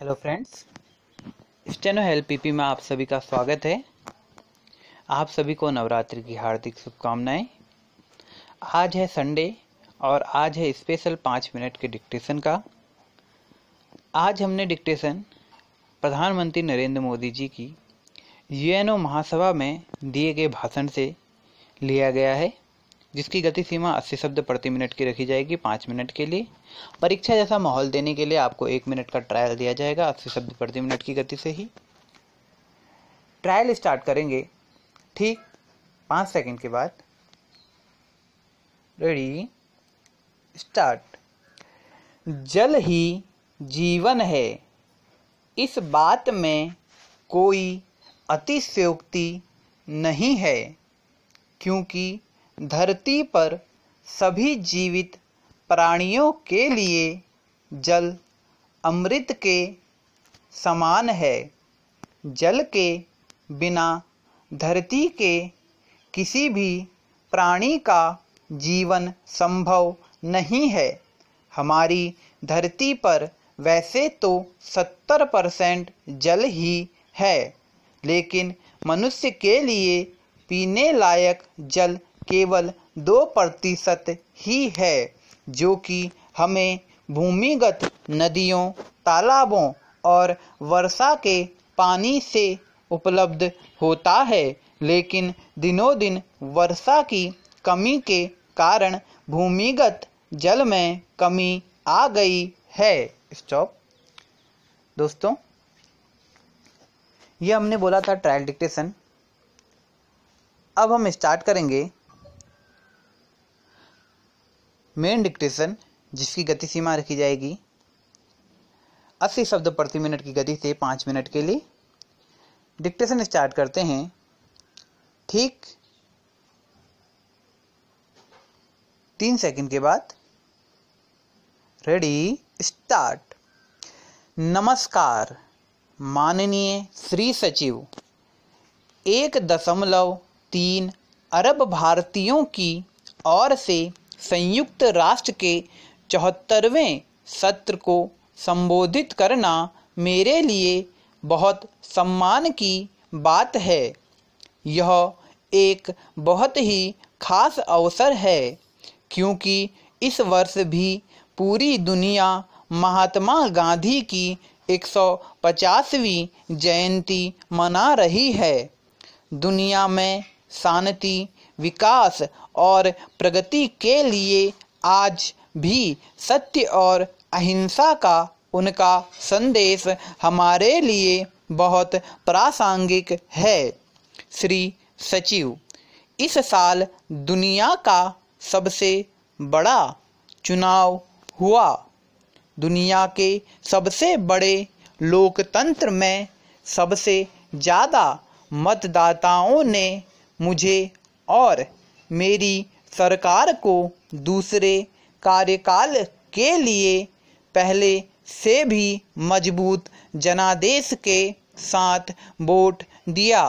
hello friends steno help पीपी में आप सभी का स्वागत है आप सभी को नवरात्रि की हार्दिक शुभकामनाएं आज है संडे और आज है स्पेशल पाँच मिनट के डिक्टेशन का आज हमने डिक्टेशन प्रधानमंत्री नरेंद्र मोदी जी की यूएनओ महासभा में दिए गए भाषण से लिया गया है जिसकी गति सीमा 80 शब्द प्रति मिनट की रखी जाएगी पाँच मिनट के लिए परीक्षा जैसा माहौल देने के लिए आपको एक मिनट का ट्रायल दिया जाएगा 80 शब्द प्रति मिनट की गति से ही ट्रायल स्टार्ट करेंगे ठीक पाँच सेकंड के बाद रेडी स्टार्ट जल ही जीवन है इस बात में कोई अतिशयोक्ति नहीं है क्योंकि धरती पर सभी जीवित प्राणियों के लिए जल अमृत के समान है जल के बिना धरती के किसी भी प्राणी का जीवन संभव नहीं है हमारी धरती पर वैसे तो सत्तर परसेंट जल ही है लेकिन मनुष्य के लिए पीने लायक जल केवल दो प्रतिशत ही है जो कि हमें भूमिगत नदियों तालाबों और वर्षा के पानी से उपलब्ध होता है लेकिन दिनों दिन वर्षा की कमी के कारण भूमिगत जल में कमी आ गई है स्टॉप दोस्तों ये हमने बोला था ट्रायल डिक्टेशन अब हम स्टार्ट करेंगे मेन डिक्टेशन जिसकी गति सीमा रखी जाएगी 80 शब्द प्रति मिनट की गति से पाँच मिनट के लिए डिक्टेशन स्टार्ट करते हैं ठीक तीन सेकंड के बाद रेडी स्टार्ट नमस्कार माननीय श्री सचिव एक दशमलव तीन अरब भारतीयों की ओर से संयुक्त राष्ट्र के चौहत्तरवें सत्र को संबोधित करना मेरे लिए बहुत सम्मान की बात है यह एक बहुत ही खास अवसर है क्योंकि इस वर्ष भी पूरी दुनिया महात्मा गांधी की 150वीं जयंती मना रही है दुनिया में शांति विकास और प्रगति के लिए आज भी सत्य और अहिंसा का उनका संदेश हमारे लिए बहुत प्रासंगिक है श्री सचिव इस साल दुनिया का सबसे बड़ा चुनाव हुआ दुनिया के सबसे बड़े लोकतंत्र में सबसे ज़्यादा मतदाताओं ने मुझे और मेरी सरकार को दूसरे कार्यकाल के लिए पहले से भी मजबूत जनादेश के साथ वोट दिया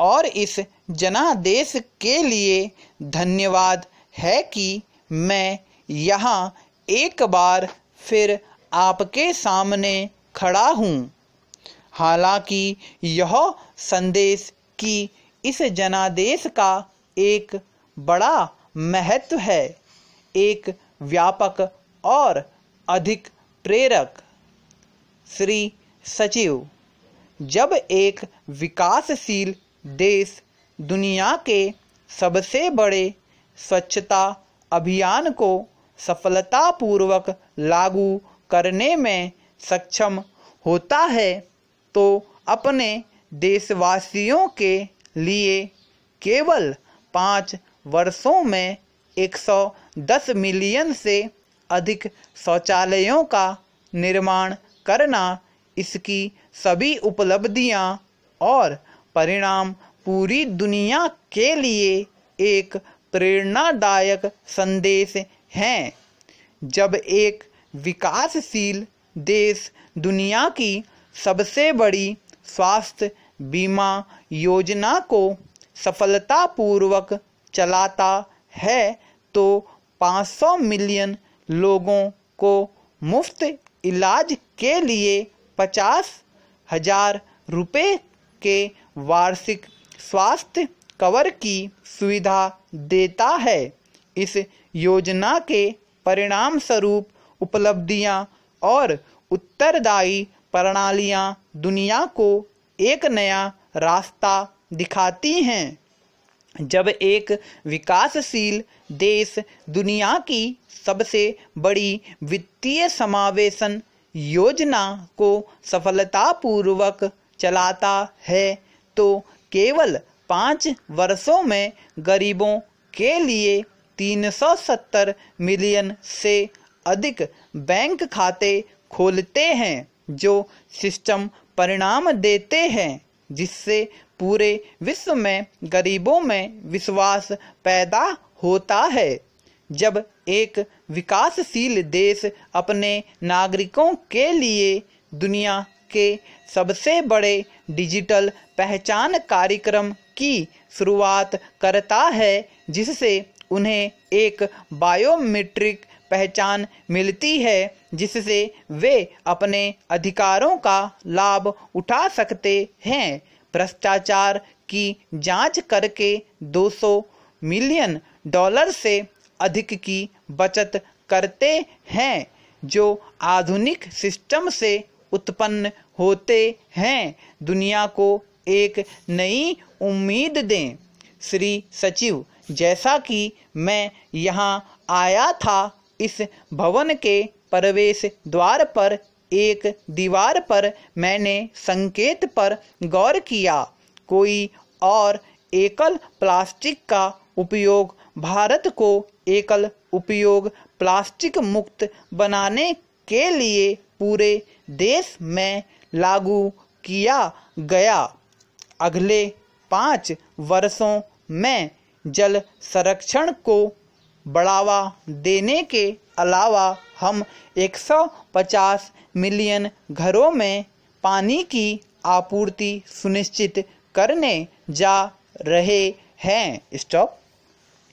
और इस जनादेश के लिए धन्यवाद है कि मैं यहाँ एक बार फिर आपके सामने खड़ा हूँ हालांकि यह संदेश कि इस जनादेश का एक बड़ा महत्व है एक व्यापक और अधिक प्रेरक श्री सचिव जब एक विकासशील देश दुनिया के सबसे बड़े स्वच्छता अभियान को सफलतापूर्वक लागू करने में सक्षम होता है तो अपने देशवासियों के लिए केवल पाँच वर्षों में 110 मिलियन से अधिक शौचालयों का निर्माण करना इसकी सभी उपलब्धियां और परिणाम पूरी दुनिया के लिए एक प्रेरणादायक संदेश हैं जब एक विकासशील देश दुनिया की सबसे बड़ी स्वास्थ्य बीमा योजना को सफलतापूर्वक चलाता है तो 500 मिलियन लोगों को मुफ्त इलाज के लिए पचास हजार रुपये के वार्षिक स्वास्थ्य कवर की सुविधा देता है इस योजना के परिणाम स्वरूप उपलब्धियां और उत्तरदायी प्रणालियां दुनिया को एक नया रास्ता दिखाती हैं जब एक विकासशील देश दुनिया की सबसे बड़ी वित्तीय समावेशन योजना को सफलतापूर्वक चलाता है तो केवल पाँच वर्षों में गरीबों के लिए 370 मिलियन से अधिक बैंक खाते खोलते हैं जो सिस्टम परिणाम देते हैं जिससे पूरे विश्व में गरीबों में विश्वास पैदा होता है जब एक विकासशील देश अपने नागरिकों के लिए दुनिया के सबसे बड़े डिजिटल पहचान कार्यक्रम की शुरुआत करता है जिससे उन्हें एक बायोमेट्रिक पहचान मिलती है जिससे वे अपने अधिकारों का लाभ उठा सकते हैं भ्रष्टाचार की जांच करके 200 मिलियन डॉलर से अधिक की बचत करते हैं जो आधुनिक सिस्टम से उत्पन्न होते हैं दुनिया को एक नई उम्मीद दें श्री सचिव जैसा कि मैं यहाँ आया था इस भवन के प्रवेश द्वार पर एक दीवार पर मैंने संकेत पर गौर किया कोई और एकल प्लास्टिक का उपयोग भारत को एकल उपयोग प्लास्टिक मुक्त बनाने के लिए पूरे देश में लागू किया गया अगले पाँच वर्षों में जल संरक्षण को बढ़ावा देने के अलावा हम 150 मिलियन घरों में पानी की आपूर्ति सुनिश्चित करने जा रहे हैं स्टॉप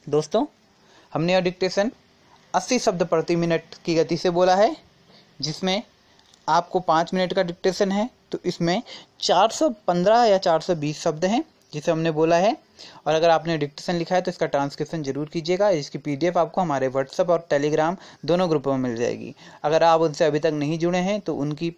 दोस्तों हमने डिक्टेशन 80 शब्द प्रति मिनट की गति से बोला है जिसमें आपको पाँच मिनट का डिक्टेशन है तो इसमें 415 या 420 शब्द हैं जिसे हमने बोला है और अगर आपने डिक्टेशन लिखा है तो इसका ट्रांसक्रिप्शन जरूर कीजिएगा इसकी पीडीएफ आपको हमारे व्हाट्सअप और टेलीग्राम दोनों ग्रुपों में मिल जाएगी अगर आप उनसे अभी तक नहीं जुड़े हैं तो उनकी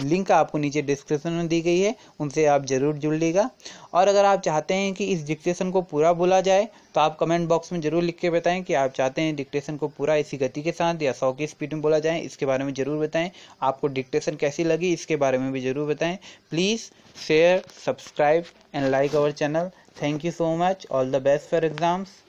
लिंक आपको नीचे डिस्क्रिप्शन में दी गई है उनसे आप ज़रूर जुड़ लीजिएगा और अगर आप चाहते हैं कि इस डिक्टेशन को पूरा बोला जाए तो आप कमेंट बॉक्स में ज़रूर लिख के बताएं कि आप चाहते हैं डिक्टेशन को पूरा इसी गति के साथ या सौ की स्पीड में बोला जाए इसके बारे में ज़रूर बताएं आपको डिक्टेशन कैसी लगी इसके बारे में भी ज़रूर बताएं please share subscribe and like our channel thank you so much all the best for exams